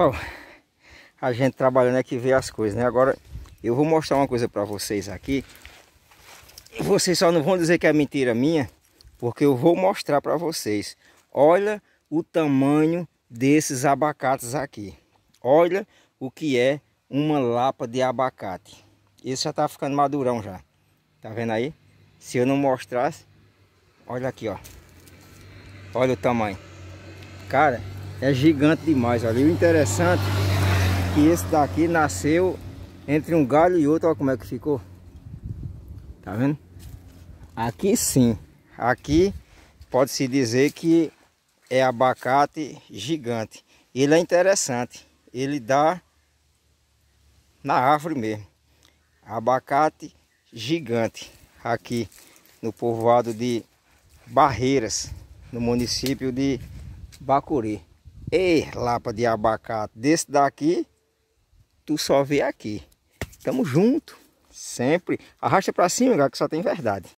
Bom, a gente trabalhando aqui é vê as coisas, né? Agora eu vou mostrar uma coisa para vocês aqui. Vocês só não vão dizer que é mentira minha, porque eu vou mostrar para vocês. Olha o tamanho desses abacates aqui. Olha o que é uma lapa de abacate. Esse já tá ficando madurão já. Tá vendo aí? Se eu não mostrasse, olha aqui, ó. Olha o tamanho. Cara, é gigante demais, olha. o interessante é que esse daqui nasceu entre um galho e outro, olha como é que ficou. Tá vendo? Aqui sim, aqui pode-se dizer que é abacate gigante. Ele é interessante, ele dá na árvore mesmo. Abacate gigante aqui no povoado de Barreiras, no município de Bacuri. Ei, lapa de abacate, desse daqui, tu só vê aqui. Tamo junto, sempre. Arrasta pra cima, cara, que só tem verdade.